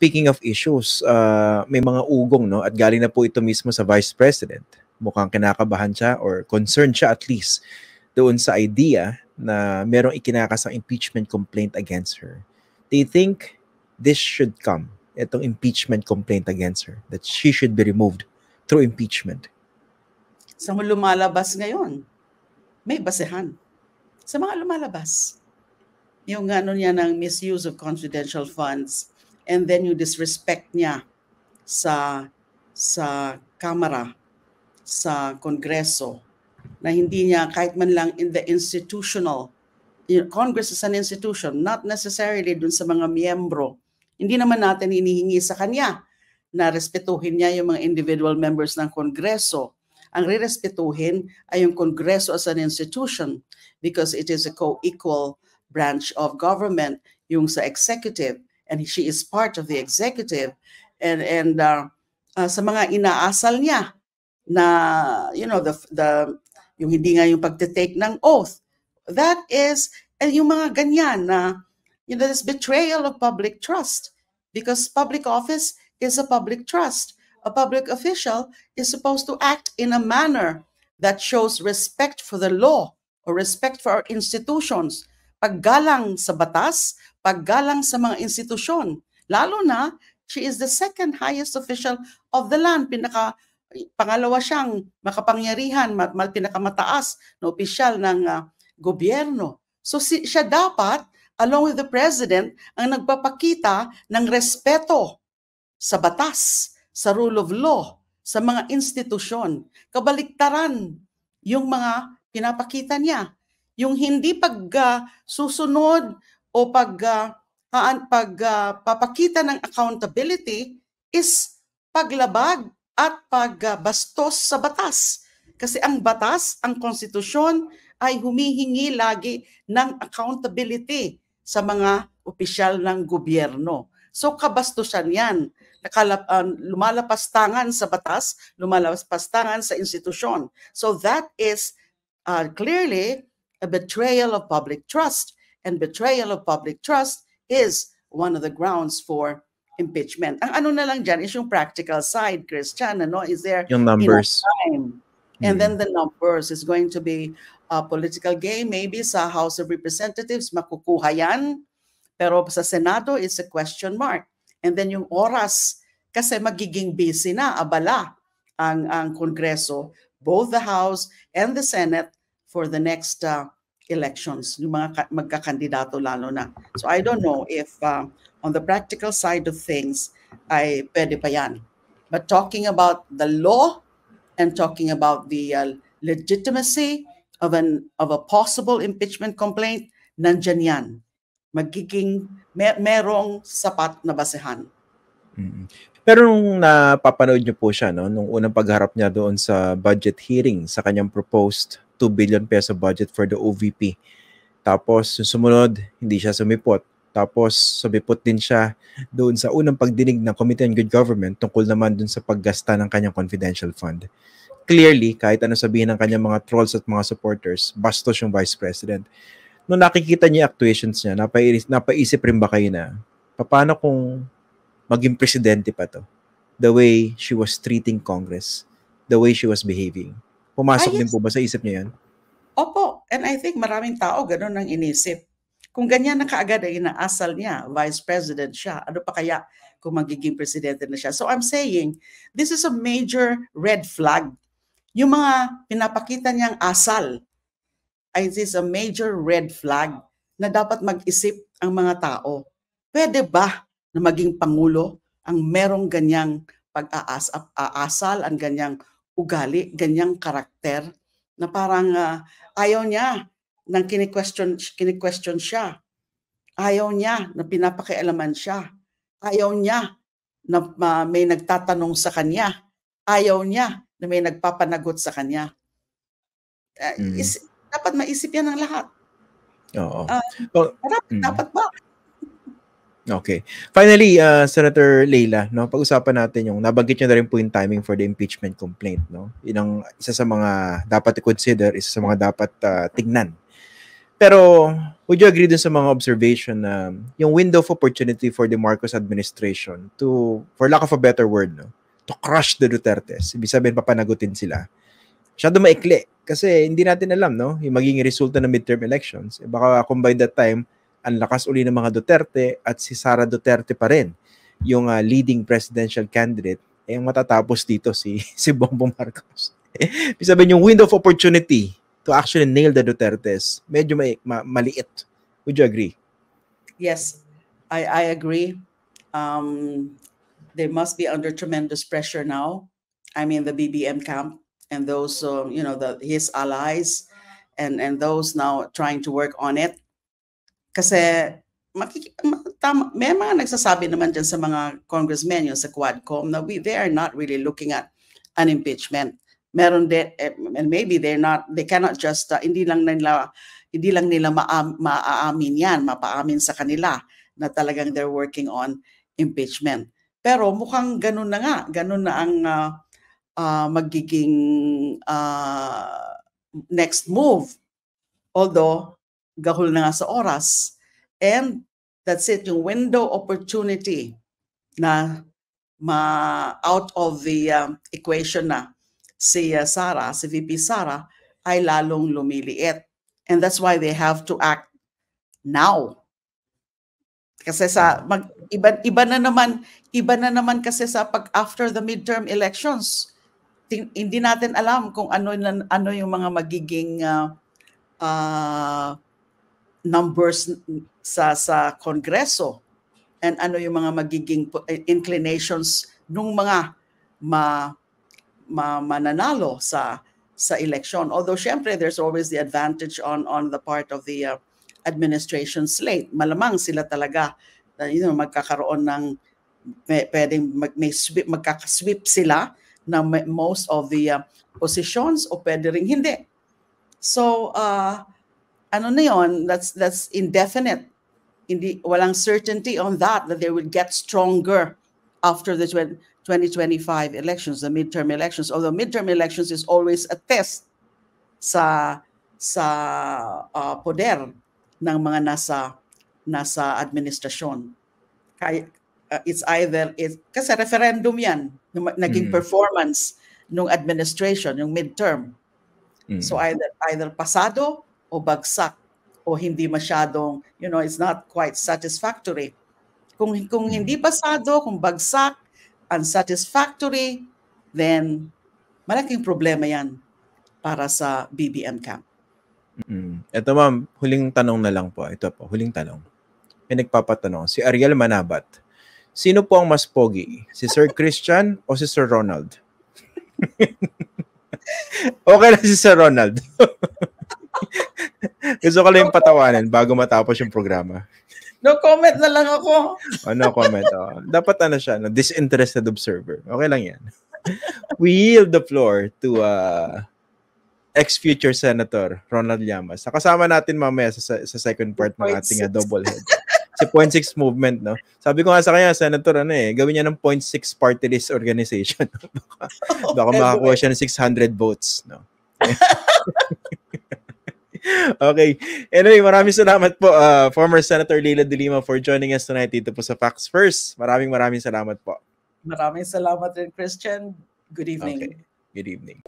speaking of issues, uh, may mga ugong no at galing na po ito mismo sa Vice President. Mukhang kinakabahan siya or concerned siya at least doon sa idea na merong ikinakasang impeachment complaint against her. They think this should come, itong impeachment complaint against her, that she should be removed through impeachment. Sa mga lumalabas ngayon, may basehan. Sa mga lumalabas, yung ano niya ng misuse of confidential funds, and then you disrespect niya sa sa kamara, sa kongreso, na hindi niya kahit man lang in the institutional, you know, Congress is an institution, not necessarily dun sa mga miyembro. Hindi naman natin hinihingi sa kanya na respetuhin niya yung mga individual members ng Kongreso. Ang rerespetuhin ay yung Kongreso as an institution because it is a co-equal branch of government, yung sa executive. and she is part of the executive and and uh, uh, sa mga inaasal niya na you know the the yung hindi nga yung pagte-take ng oath that is and yung mga ganyan na you know this betrayal of public trust because public office is a public trust a public official is supposed to act in a manner that shows respect for the law or respect for our institutions paggalang sa batas, paggalang sa mga institusyon. Lalo na, she is the second highest official of the land. Pinaka, pangalawa siyang makapangyarihan, mal, pinakamataas na opisyal ng uh, gobyerno. So si, siya dapat, along with the president, ang nagpapakita ng respeto sa batas, sa rule of law, sa mga institusyon. Kabaliktaran yung mga pinapakita niya yung hindi pag-susunod ah, uh, o pag, uh, pag uh, papakita ng accountability is paglabag at pagbastos uh, sa batas. Kasi ang batas, ang konstitusyon ay humihingi lagi ng accountability sa mga opisyal ng gobyerno. So kabastusan yan. Nakalap, uh, lumalapas tangan sa batas, lumalapas tangan sa institusyon. So that is uh, clearly a betrayal of public trust. And betrayal of public trust is one of the grounds for impeachment. Ang ano na lang dyan is yung practical side, Christian, ano? Is there yung numbers. time? And then hmm. the numbers is going to be a political game. Maybe sa House of Representatives, makukuha yan. Pero sa Senado, it's a question mark. And then yung oras, kasi magiging busy na, abala ang, ang Kongreso, both the House and the Senate, for the next uh, elections, yung mga magkakandidato lalo na. So I don't know if uh, on the practical side of things, ay pwede pa yan. But talking about the law and talking about the uh, legitimacy of an of a possible impeachment complaint, nandyan yan. Magiging mer- merong sapat na basehan. Pero nung napapanood niyo po siya, no, nung unang pagharap niya doon sa budget hearing sa kanyang proposed 2 billion peso budget for the OVP. Tapos yung sumunod, hindi siya sumipot. Tapos sumipot din siya doon sa unang pagdinig ng Committee on Good Government tungkol naman doon sa paggasta ng kanyang confidential fund. Clearly, kahit ano sabihin ng kanyang mga trolls at mga supporters, bastos yung Vice President. Nung nakikita niya actuations niya, napaisip, napaisip rin ba kayo na, paano kung maging presidente pa to? The way she was treating Congress, the way she was behaving. Pumasok ah, yes. din po ba sa isip niya yan? Opo, and I think maraming tao ganun ang inisip. Kung ganyan na kaagad ay inaasal niya, vice president siya, ano pa kaya kung magiging presidente na siya? So I'm saying, this is a major red flag. Yung mga pinapakita niyang asal, ay this is a major red flag na dapat mag-isip ang mga tao. Pwede ba na maging pangulo ang merong ganyang pag-aasal, ang ganyang ugali, ganyang karakter na parang uh, ayaw niya nang kini-question, kini-question siya. Ayaw niya na pinapakialaman siya. Ayaw niya na uh, may nagtatanong sa kanya. Ayaw niya na may nagpapanagot sa kanya. Uh, mm. is, dapat maisip yan ng lahat. Oo. Uh, well, dapat, mm. dapat ba? Okay. Finally, uh, Senator Leila, no, pag-usapan natin yung nabanggit niyo na rin po yung timing for the impeachment complaint, no. Inang isa sa mga dapat i-consider, isa sa mga dapat uh, tignan. Pero would you agree dun sa mga observation na yung window of opportunity for the Marcos administration to for lack of a better word, no, to crush the Dutertes, ibig sabihin papanagutin sila. Masyado maikli kasi hindi natin alam, no, yung magiging resulta ng midterm elections. Eh, baka combine that time ang lakas uli ng mga Duterte at si Sara Duterte pa rin yung uh, leading presidential candidate, eh, matatapos dito si, si Bongbong Marcos. Ibig sabihin, yung window of opportunity to actually nail the Dutertes, medyo may, ma- maliit. Would you agree? Yes, I, I agree. Um, they must be under tremendous pressure now. I mean, the BBM camp and those, um, you know, the, his allies and, and those now trying to work on it kasi makik- tama, may mga nagsasabi naman dyan sa mga congressmen yun sa Quadcom na we, they are not really looking at an impeachment. Meron din, eh, and maybe they're not, they cannot just, uh, hindi lang nila, hindi lang nila maa- maaamin yan, mapaamin sa kanila na talagang they're working on impeachment. Pero mukhang ganun na nga, ganun na ang uh, uh, magiging uh, next move. Although, gahul na nga sa oras. And that's it, yung window opportunity na ma out of the um, equation na si uh, Sara, si VP Sara ay lalong lumiliit. And that's why they have to act now. Kasi sa mag, iba, iba na naman iba na naman kasi sa pag after the midterm elections. Ting, hindi natin alam kung ano ano yung mga magiging uh, uh, numbers sa sa kongreso and ano yung mga magiging eh, inclinations nung mga ma, ma, mananalo sa sa election although syempre there's always the advantage on on the part of the uh, administration slate malamang sila talaga uh, you know magkakaroon ng may, pwedeng mag, may sweep, magkakasweep sila na may, most of the uh, positions o pwede rin hindi so uh, ano na yon, that's, that's indefinite. Hindi, walang certainty on that, that they will get stronger after the 2025 elections, the midterm elections. Although midterm elections is always a test sa sa uh, poder ng mga nasa nasa administrasyon. Kaya, uh, it's either it, kasi referendum 'yan, naging mm. performance ng administration, yung midterm. Mm. So either either pasado o bagsak o hindi masyadong, you know, it's not quite satisfactory. Kung, kung mm-hmm. hindi pasado, kung bagsak, unsatisfactory, then malaking problema yan para sa BBM camp. Mm-hmm. Ito ma'am, huling tanong na lang po. Ito po, huling tanong. May nagpapatanong, si Ariel Manabat, sino po ang mas pogi? Si Sir Christian o si Sir Ronald? okay lang si Sir Ronald. Gusto ko lang yung patawanan bago matapos yung programa. No comment na lang ako. oh, no comment. Oh. Dapat ano siya, no? disinterested observer. Okay lang yan. We yield the floor to uh, ex-future Senator Ronald Llamas. Kasama natin mamaya sa, sa second part ng ating uh, doublehead. si 0.6 movement, no? Sabi ko nga sa kanya, Senator, ano eh, gawin niya ng 0.6 party list organization. baka, baka makakuha siya ng 600 votes, no? okay. Anyway, maraming salamat po uh, former Senator Lila De Lima for joining us tonight dito po sa Fox First. Maraming maraming salamat po. Maraming salamat rin, Christian. Good evening. Okay. Good evening.